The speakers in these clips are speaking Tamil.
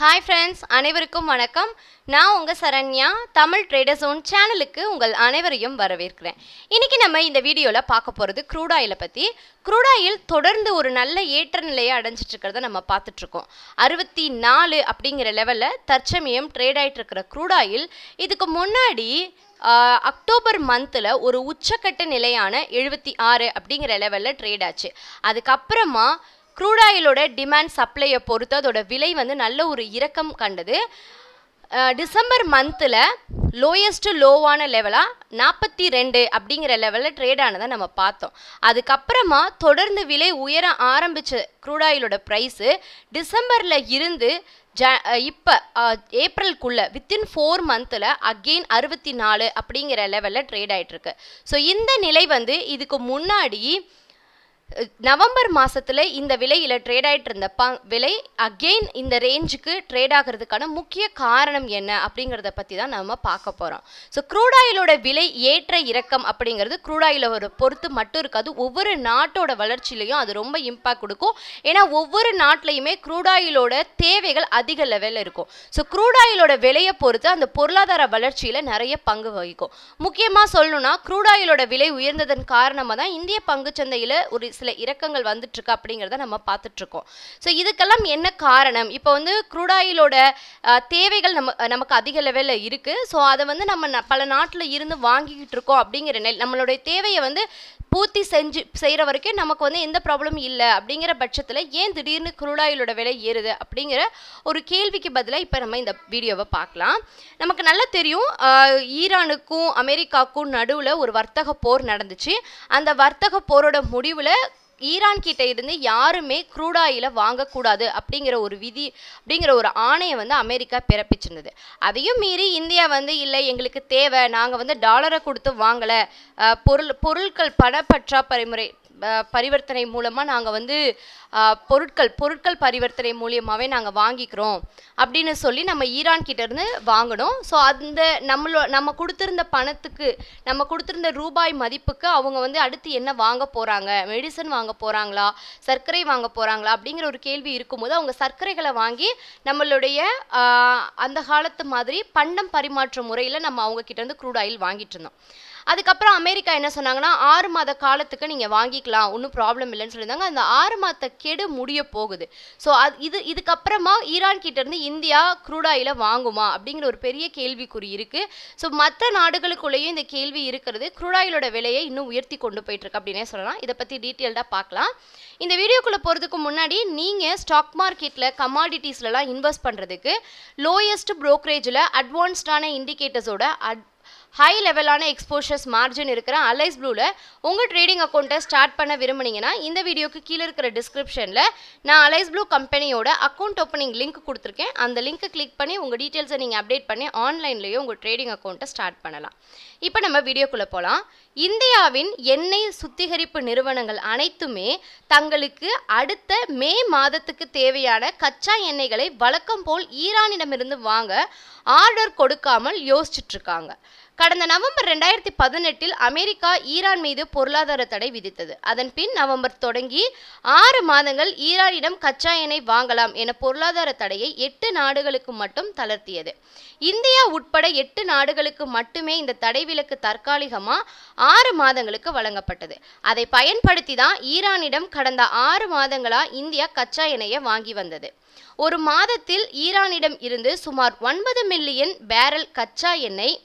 ஹாய் ஃப்ரெண்ட்ஸ் அனைவருக்கும் வணக்கம் நான் உங்கள் சரண்யா தமிழ் ட்ரேடர் ஜோன் சேனலுக்கு உங்கள் அனைவரையும் வரவேற்கிறேன் இன்றைக்கி நம்ம இந்த வீடியோவில் பார்க்க போகிறது க்ரூடாயிலை பற்றி க்ரூடாயில் தொடர்ந்து ஒரு நல்ல ஏற்ற நிலையை அடைஞ்சிட்ருக்கிறத நம்ம பார்த்துட்ருக்கோம் அறுபத்தி நாலு அப்படிங்கிற லெவலில் தற்சமயம் ட்ரேட் ஆகிட்டுருக்கிற க்ரூடாயில் இதுக்கு முன்னாடி அக்டோபர் மந்தில் ஒரு உச்சக்கட்ட நிலையான எழுபத்தி ஆறு அப்படிங்கிற லெவலில் ட்ரேட் ஆச்சு அதுக்கப்புறமா க்ரூடாயிலோட டிமாண்ட் சப்ளையை பொறுத்து அதோட விலை வந்து நல்ல ஒரு இறக்கம் கண்டது டிசம்பர் மந்தில் லோயஸ்ட்டு லோவான லெவலாக நாற்பத்தி ரெண்டு அப்படிங்கிற லெவலில் ட்ரேட் ஆனதை நம்ம பார்த்தோம் அதுக்கப்புறமா தொடர்ந்து விலை உயர ஆரம்பித்த க்ரூடாயிலோட ப்ரைஸு டிசம்பரில் இருந்து ஜ இப்போ ஏப்ரலுக்குள்ளே வித்தின் ஃபோர் மந்தில் அகெயின் அறுபத்தி நாலு அப்படிங்கிற லெவலில் ட்ரேட் ஆகிட்டுருக்கு ஸோ இந்த நிலை வந்து இதுக்கு முன்னாடி நவம்பர் மாதத்தில் இந்த விலையில் ட்ரேட் இருந்த ப விலை அகெயின் இந்த ரேஞ்சுக்கு ட்ரேட் ஆகிறதுக்கான முக்கிய காரணம் என்ன அப்படிங்கிறத பற்றி தான் நம்ம பார்க்க போகிறோம் ஸோ குரூடாயிலோட விலை ஏற்ற இறக்கம் அப்படிங்கிறது ஒரு பொறுத்து மட்டும் இருக்காது ஒவ்வொரு நாட்டோட வளர்ச்சியிலையும் அது ரொம்ப இம்பாக்ட் கொடுக்கும் ஏன்னா ஒவ்வொரு நாட்டிலையுமே க்ரூடாயிலோட தேவைகள் அதிக லெவலில் இருக்கும் ஸோ குரூடாயிலோட விலையை பொறுத்து அந்த பொருளாதார வளர்ச்சியில் நிறைய பங்கு வகிக்கும் முக்கியமாக சொல்லணும்னா குரூடாயிலோட விலை உயர்ந்ததன் காரணமாக தான் இந்திய பங்கு சந்தையில் ஒரு சில இறக்கங்கள் வந்துட்டுருக்கு அப்படிங்கிறத நம்ம பார்த்துட்ருக்கோம் ஸோ இதுக்கெல்லாம் என்ன காரணம் இப்போ வந்து குரூடாயிலோட தேவைகள் நம்ம நமக்கு அதிக லெவலில் இருக்குது ஸோ அதை வந்து நம்ம பல நாட்டில் இருந்து வாங்கிக்கிட்டு இருக்கோம் அப்படிங்கிற நிலை நம்மளுடைய தேவையை வந்து பூர்த்தி செஞ்சு செய்கிற வரைக்கும் நமக்கு வந்து எந்த ப்ராப்ளமும் இல்லை அப்படிங்கிற பட்சத்தில் ஏன் திடீர்னு குருடாயிலோட விலை ஏறுது அப்படிங்கிற ஒரு கேள்விக்கு பதிலாக இப்போ நம்ம இந்த வீடியோவை பார்க்கலாம் நமக்கு நல்லா தெரியும் ஈரானுக்கும் அமெரிக்காவுக்கும் நடுவில் ஒரு வர்த்தக போர் நடந்துச்சு அந்த வர்த்தக போரோட முடிவில் ஈரான் கிட்ட இருந்து யாருமே குரூடாயில வாங்கக்கூடாது அப்படிங்கிற ஒரு விதி அப்படிங்கிற ஒரு ஆணையை வந்து அமெரிக்கா பிறப்பிச்சிருந்தது அதையும் மீறி இந்தியா வந்து இல்லை எங்களுக்கு தேவை நாங்கள் வந்து டாலரை கொடுத்து வாங்கலை பொருள் பொருட்கள் பணப்பற்றா பரிமுறை பரிவர்த்தனை மூலமாக நாங்கள் வந்து பொருட்கள் பொருட்கள் பரிவர்த்தனை மூலியமாகவே நாங்கள் வாங்கிக்கிறோம் அப்படின்னு சொல்லி நம்ம ஈரான் கிட்டேருந்து வாங்கினோம் ஸோ அந்த நம்மளோ நம்ம கொடுத்துருந்த பணத்துக்கு நம்ம கொடுத்துருந்த ரூபாய் மதிப்புக்கு அவங்க வந்து அடுத்து என்ன வாங்க போகிறாங்க மெடிசன் வாங்க போகிறாங்களா சர்க்கரை வாங்க போகிறாங்களா அப்படிங்கிற ஒரு கேள்வி இருக்கும்போது அவங்க சர்க்கரைகளை வாங்கி நம்மளுடைய அந்த காலத்து மாதிரி பண்டம் பரிமாற்ற முறையில் நம்ம அவங்க கிட்டேருந்து க்ரூட் ஆயில் வாங்கிட்டு இருந்தோம் அதுக்கப்புறம் அமெரிக்கா என்ன சொன்னாங்கன்னா ஆறு மாத காலத்துக்கு நீங்கள் வாங்கிக்கலாம் ஒன்றும் ப்ராப்ளம் இல்லைன்னு சொல்லியிருந்தாங்க அந்த ஆறு மாத கெடு முடிய போகுது ஸோ அது இது இதுக்கப்புறமா ஈரான் இருந்து இந்தியா குரூடாயில் வாங்குமா அப்படிங்கிற ஒரு பெரிய கேள்விக்குறி இருக்குது ஸோ மற்ற நாடுகளுக்குள்ளேயும் இந்த கேள்வி இருக்கிறது குரூடாயிலோட விலையை இன்னும் உயர்த்தி கொண்டு போயிட்டுருக்கு அப்படின்னே சொல்லலாம் இதை பற்றி டீட்டெயில்டாக பார்க்கலாம் இந்த வீடியோக்குள்ளே போகிறதுக்கு முன்னாடி நீங்கள் ஸ்டாக் மார்க்கெட்டில் கமாடிட்டிஸ்லலாம் இன்வெஸ்ட் பண்ணுறதுக்கு லோயஸ்ட் ப்ரோக்கரேஜில் அட்வான்ஸ்டான இண்டிகேட்டர்ஸோட அட் ஹை லெவலான எக்ஸ்போஷர்ஸ் மார்ஜின் இருக்கிற அலைஸ் ப்ளூவில் உங்கள் ட்ரேடிங் அக்கௌண்ட்டை ஸ்டார்ட் பண்ண விரும்புனீங்கன்னா இந்த வீடியோக்கு கீழே இருக்கிற டிஸ்கிரிப்ஷனில் நான் அலைஸ் ப்ளூ கம்பெனியோட அக்கௌண்ட் ஓப்பனிங் லிங்க் கொடுத்துருக்கேன் அந்த லிங்க்கை கிளிக் பண்ணி உங்கள் டீட்டெயில்ஸை நீங்கள் அப்டேட் பண்ணி ஆன்லைன்லேயே உங்கள் ட்ரேடிங் அக்கௌண்ட்டை ஸ்டார்ட் பண்ணலாம் இப்போ நம்ம வீடியோக்குள்ளே போகலாம் இந்தியாவின் எண்ணெய் சுத்திகரிப்பு நிறுவனங்கள் அனைத்துமே தங்களுக்கு அடுத்த மே மாதத்துக்கு தேவையான கச்சா எண்ணெய்களை வழக்கம் போல் ஈரானிடமிருந்து வாங்க ஆர்டர் கொடுக்காமல் யோசிச்சுட்ருக்காங்க கடந்த நவம்பர் ரெண்டாயிரத்தி பதினெட்டில் அமெரிக்கா ஈரான் மீது பொருளாதார தடை விதித்தது அதன் பின் நவம்பர் தொடங்கி ஆறு மாதங்கள் ஈரானிடம் கச்சா எண்ணெய் வாங்கலாம் என பொருளாதார தடையை எட்டு நாடுகளுக்கு மட்டும் தளர்த்தியது இந்தியா உட்பட எட்டு நாடுகளுக்கு மட்டுமே இந்த தடை விலக்கு தற்காலிகமாக ஆறு மாதங்களுக்கு வழங்கப்பட்டது அதை பயன்படுத்தி தான் ஈரானிடம் கடந்த ஆறு மாதங்களாக இந்தியா கச்சா எண்ணெயை வாங்கி வந்தது ஒரு மாதத்தில் ஈரானிடம் இருந்து சுமார் ஒன்பது மில்லியன் பேரல் கச்சா எண்ணெய்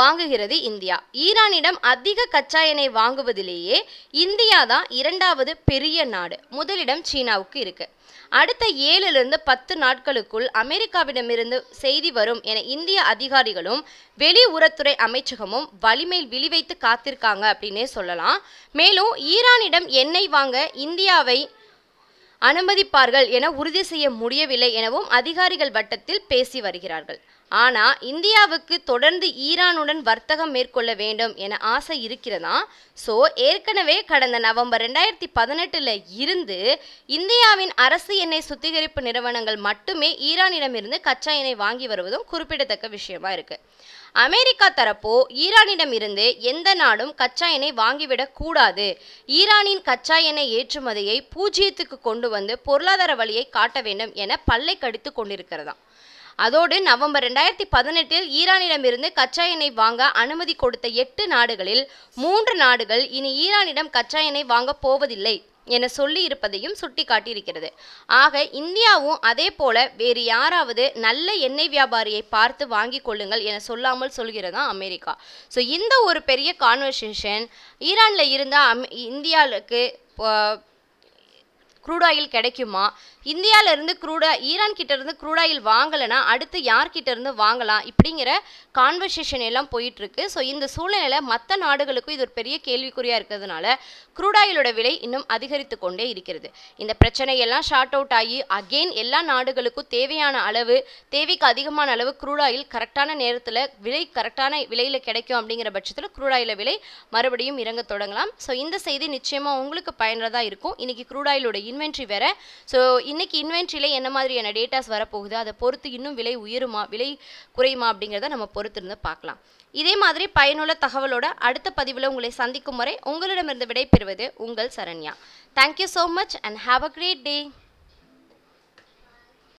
வாங்குகிறது இந்தியா ஈரானிடம் அதிக கச்சா எண்ணெய் வாங்குவதிலேயே இந்தியா தான் இரண்டாவது பெரிய நாடு முதலிடம் சீனாவுக்கு இருக்கு அடுத்த ஏழுலிருந்து பத்து நாட்களுக்குள் அமெரிக்காவிடமிருந்து செய்தி வரும் என இந்திய அதிகாரிகளும் வெளியுறவுத்துறை அமைச்சகமும் வலிமையில் விழிவைத்து காத்திருக்காங்க அப்படின்னே சொல்லலாம் மேலும் ஈரானிடம் எண்ணெய் வாங்க இந்தியாவை அனுமதிப்பார்கள் என உறுதி செய்ய முடியவில்லை எனவும் அதிகாரிகள் வட்டத்தில் பேசி வருகிறார்கள் ஆனால் இந்தியாவுக்கு தொடர்ந்து ஈரானுடன் வர்த்தகம் மேற்கொள்ள வேண்டும் என ஆசை இருக்கிறதா ஸோ ஏற்கனவே கடந்த நவம்பர் ரெண்டாயிரத்தி பதினெட்டில் இருந்து இந்தியாவின் அரசு எண்ணெய் சுத்திகரிப்பு நிறுவனங்கள் மட்டுமே ஈரானிடமிருந்து கச்சா எண்ணெய் வாங்கி வருவதும் குறிப்பிடத்தக்க விஷயமா இருக்குது அமெரிக்கா தரப்போ ஈரானிடமிருந்து எந்த நாடும் கச்சா எண்ணெய் வாங்கிவிடக் கூடாது ஈரானின் கச்சா எண்ணெய் ஏற்றுமதியை பூஜ்ஜியத்துக்கு கொண்டு வந்து பொருளாதார வழியை காட்ட வேண்டும் என பல்லை கடித்து கொண்டிருக்கிறதாம் அதோடு நவம்பர் ரெண்டாயிரத்தி பதினெட்டில் ஈரானிடமிருந்து கச்சா எண்ணெய் வாங்க அனுமதி கொடுத்த எட்டு நாடுகளில் மூன்று நாடுகள் இனி ஈரானிடம் கச்சா எண்ணெய் வாங்கப் போவதில்லை என சொல்லியிருப்பதையும் காட்டியிருக்கிறது ஆக இந்தியாவும் அதே போல வேறு யாராவது நல்ல எண்ணெய் வியாபாரியை பார்த்து வாங்கி கொள்ளுங்கள் என சொல்லாமல் சொல்கிறது அமெரிக்கா ஸோ இந்த ஒரு பெரிய கான்வர்சேஷன் ஈரானில் இருந்தால் அம் இந்தியாவுக்கு க்ரூட் ஆயில் கிடைக்குமா இந்தியாவிலேருந்து க்ரூடா ஈரான் கிட்டேருந்து க்ரூட் ஆயில் வாங்கலைன்னா அடுத்து யார்கிட்ட இருந்து வாங்கலாம் இப்படிங்கிற கான்வர்சேஷன் எல்லாம் போயிட்டுருக்கு ஸோ இந்த சூழ்நிலையில் மற்ற நாடுகளுக்கும் இது ஒரு பெரிய கேள்விக்குறியாக இருக்கிறதுனால க்ரூட் ஆயிலோட விலை இன்னும் அதிகரித்து கொண்டே இருக்கிறது இந்த பிரச்சனையெல்லாம் ஷார்ட் அவுட் ஆகி அகெயின் எல்லா நாடுகளுக்கும் தேவையான அளவு தேவைக்கு அதிகமான அளவு க்ரூட் ஆயில் கரெக்டான நேரத்தில் விலை கரெக்டான விலையில் கிடைக்கும் அப்படிங்கிற பட்சத்தில் க்ரூட் ஆயில விலை மறுபடியும் இறங்க தொடங்கலாம் ஸோ இந்த செய்தி நிச்சயமாக உங்களுக்கு பயனுள்ளதாக இருக்கும் இன்றைக்கி க்ரூட் ஆயிலோட இன்வென்ட்ரி வேற ஸோ இன்னைக்கு இன்வென்ட்ரியில் என்ன மாதிரியான டேட்டாஸ் வரப்போகுது அதை பொறுத்து இன்னும் விலை உயருமா விலை குறையுமா அப்படிங்கிறத நம்ம பொறுத்து இருந்து பார்க்கலாம் இதே மாதிரி பயனுள்ள தகவலோட அடுத்த பதிவில் உங்களை சந்திக்கும் வரை உங்களிடமிருந்து விடைபெறுவது உங்கள் Saranya thank you so much and have a great day